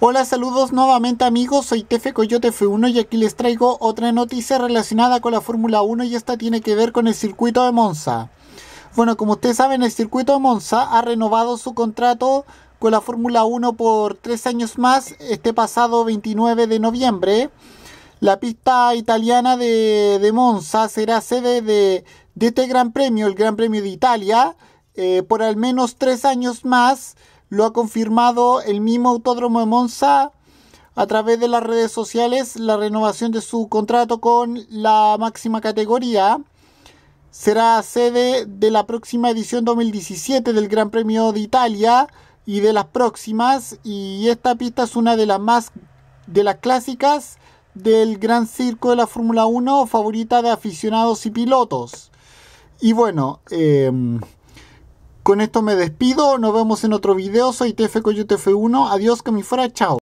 Hola, saludos nuevamente amigos, soy Tefe Coyote F1 y aquí les traigo otra noticia relacionada con la Fórmula 1 y esta tiene que ver con el circuito de Monza. Bueno, como ustedes saben, el circuito de Monza ha renovado su contrato con la Fórmula 1 por tres años más este pasado 29 de noviembre. La pista italiana de, Monza será sede de, este Gran Premio, el Gran Premio de Italia, eh, por al menos tres años más. Lo ha confirmado el mismo Autódromo de Monza a través de las redes sociales la renovación de su contrato con la máxima categoría. Será sede de la próxima edición 2017 del Gran Premio de Italia y de las próximas. Y esta pista es una de las más de las clásicas del Gran Circo de la Fórmula 1, favorita de aficionados y pilotos. Y bueno, em, con esto me despido, nos vemos en otro video, soy TF 1 adiós que me fuera, chao.